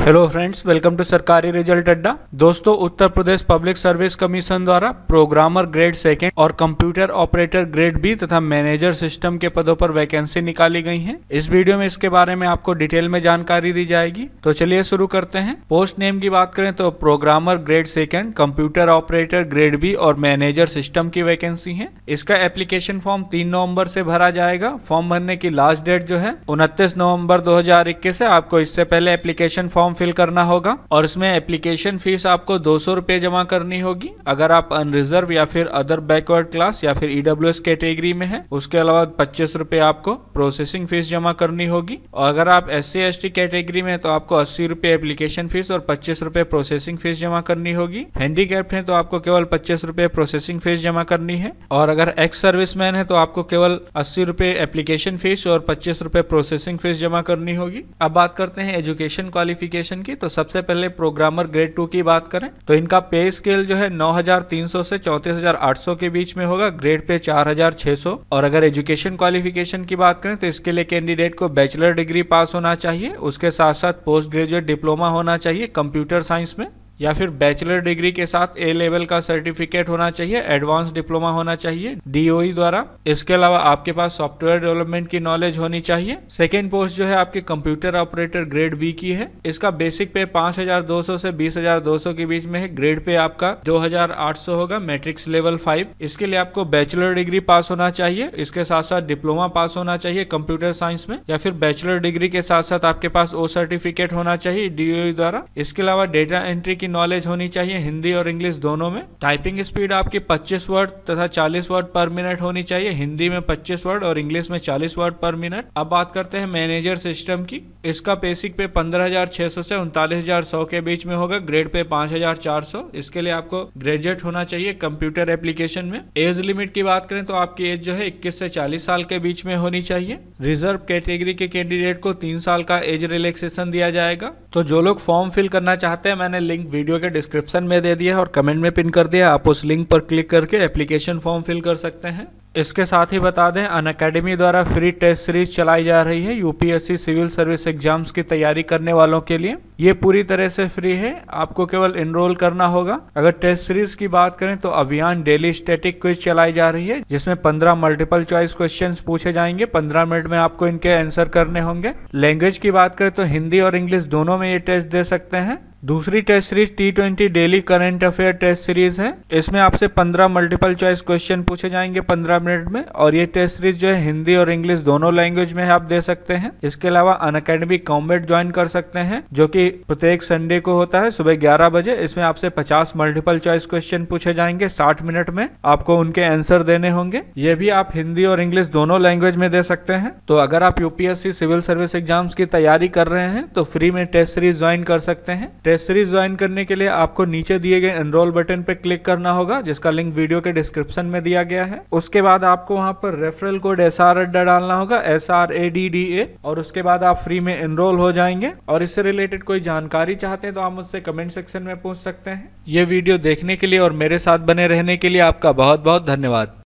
hello friends welcome to सरकारी result अड्डा दोस्तों Uttar Pradesh public service commission द्वारा प्रोग्रामर ग्रेड सेकेंड और कंप्यूटर ऑपरेटर ग्रेड बी तथा मैनेजर सिस्टम के पदों पर वैकेंसी निकाली गई है इस वीडियो में इसके बारे में आपको डिटेल में जानकारी दी जाएगी तो चलिए शुरू करते हैं पोस्ट नेम की बात करें तो programmer grade second computer operator grade B और मैनेजर सिस्टम की वैकेंसी है इसका एप्लीकेशन फॉर्म तीन नवम्बर से भरा जाएगा फॉर्म भरने की लास्ट डेट जो है उनतीस नवम्बर दो है आपको इससे पहले एप्लीकेशन फॉर्म फॉर्म फिल करना होगा और इसमें एप्लीकेशन फीस आपको दो सौ जमा करनी होगी अगर आप अनरिजर्व या फिर अदर बैकवर्ड क्लास या फिर ईडब्ल्यू e कैटेगरी में है उसके अलावा पच्चीस आपको प्रोसेसिंग फीस जमा करनी होगी और अगर आप एस सी कैटेगरी में तो आपको अस्सी रुपए एप्लीकेशन फीस और पच्चीस रूपए प्रोसेसिंग फीस जमा करनी होगी कैप्ट है तो आपको केवल पच्चीस रूपए प्रोसेसिंग फीस जमा करनी है और अगर एक्स मैन है तो आपको केवल अस्सी रूपए एप्लीकेशन फीस और पच्चीस रूपए प्रोसेसिंग फीस जमा करनी होगी अब बात करते हैं एजुकेशन क्वालिफिकेशन एप्लीकेशन की तो सबसे पहले प्रोग्रामर ग्रेड टू की बात करें तो इनका पे स्केल जो है 9,300 से 34,800 के बीच में होगा ग्रेड पे 4,600 और अगर एजुकेशन क्वालिफिकेशन की बात करें तो इसके लिए कैंडिडेट को बैचलर डिग्री पास होना चाहिए उसके साथ साथ पोस्ट ग्रेजुएट डिप्लोमा होना चाहिए कंप्यूटर साइंस में या फिर बैचलर डिग्री के साथ ए लेवल का सर्टिफिकेट होना चाहिए एडवांस डिप्लोमा होना चाहिए डीओई e द्वारा इसके अलावा आपके पास सॉफ्टवेयर डेवलपमेंट की नॉलेज होनी चाहिए सेकेंड पोस्ट जो है आपके कंप्यूटर ऑपरेटर ग्रेड बी की है इसका बेसिक पे 5,200 से 20,200 के बीच में है ग्रेड पे आपका 2,800 होगा मैट्रिक्स लेवल फाइव इसके लिए आपको बैचलर डिग्री पास होना चाहिए इसके साथ साथ डिप्लोमा पास होना चाहिए कंप्यूटर साइंस में या फिर बैचलर डिग्री के साथ साथ आपके पास ओ सर्टिफिकेट होना चाहिए डीओ e द्वारा इसके अलावा डेटा एंट्री की की नॉलेज होनी चाहिए हिंदी और इंग्लिश दोनों में टाइपिंग स्पीड आपकी 25 वर्ड तथा 40 वर्ड पर मिनट होनी चाहिए हिंदी में 25 वर्ड और इंग्लिश में 40 वर्ड पर मिनट अब बात करते हैं मैनेजर सिस्टम की इसका बेसिक पे 15,600 से उनतालीस के बीच में होगा ग्रेड पे पांच इसके लिए आपको ग्रेजुएट होना चाहिए कंप्यूटर एप्लीकेशन में एज लिमिट की बात करें तो आपकी एज जो है इक्कीस से चालीस साल के बीच में होनी चाहिए रिजर्व कैटेगरी के कैंडिडेट को तीन साल का एज रिलैक्सेशन दिया जाएगा तो जो लोग फॉर्म फिल करना चाहते हैं मैंने लिंक वीडियो के डिस्क्रिप्शन में दे दिया और कमेंट में पिन कर दिया आप उस लिंक पर क्लिक करके एप्लीकेशन फॉर्म फिल कर सकते हैं इसके साथ ही बता दें अन अकेडमी द्वारा फ्री टेस्ट सीरीज चलाई जा रही है यूपीएससी सिविल सर्विस एग्जाम्स की तैयारी करने वालों के लिए ये पूरी तरह से फ्री है आपको केवल इनरोल करना होगा अगर टेस्ट सीरीज की बात करें तो अभियान डेली स्टेटिक क्विज चलाई जा रही है जिसमें पंद्रह मल्टीपल चॉइस क्वेश्चन पूछे जाएंगे पंद्रह मिनट में आपको इनके आंसर करने होंगे लैंग्वेज की बात करें तो हिंदी और इंग्लिश दोनों में ये टेस्ट दे सकते हैं दूसरी test series T twenty daily current affair test series है इसमें आपसे पंद्रह मल्टीपल चॉइस क्वेश्चन पूछे जाएंगे पंद्रह मिनट में और ये टेस्ट सीरीज जो है हिंदी और इंग्लिश दोनों लैंग्वेज में आप दे सकते हैं इसके अलावा अन अकेडमी कॉम्बेट ज्वाइन कर सकते हैं जो कि प्रत्येक संडे को होता है सुबह ग्यारह बजे इसमें आपसे पचास मल्टीपल चॉइस क्वेश्चन पूछे जाएंगे साठ मिनट में आपको उनके आंसर देने होंगे ये भी आप हिंदी और इंग्लिश दोनों लैंग्वेज में दे सकते हैं तो अगर आप यूपीएससी सिविल सर्विस एग्जाम्स की तैयारी कर रहे हैं तो फ्री में टेस्ट सीरीज ज्वाइन कर सकते हैं टेस्ट सीरीज ज्वाइन करने के लिए आपको नीचे दिए गए एनरोल बटन पर क्लिक करना होगा जिसका लिंक वीडियो के डिस्क्रिप्शन में दिया गया है उसके बाद आपको वहाँ पर रेफरल कोड एस आर अड्डा डालना होगा S R A D D A और उसके बाद आप फ्री में एनरोल हो जाएंगे और इससे रिलेटेड कोई जानकारी चाहते हैं तो आप मुझसे कमेंट सेक्शन में पूछ सकते हैं ये वीडियो देखने के लिए और मेरे साथ बने रहने के लिए आपका बहुत बहुत धन्यवाद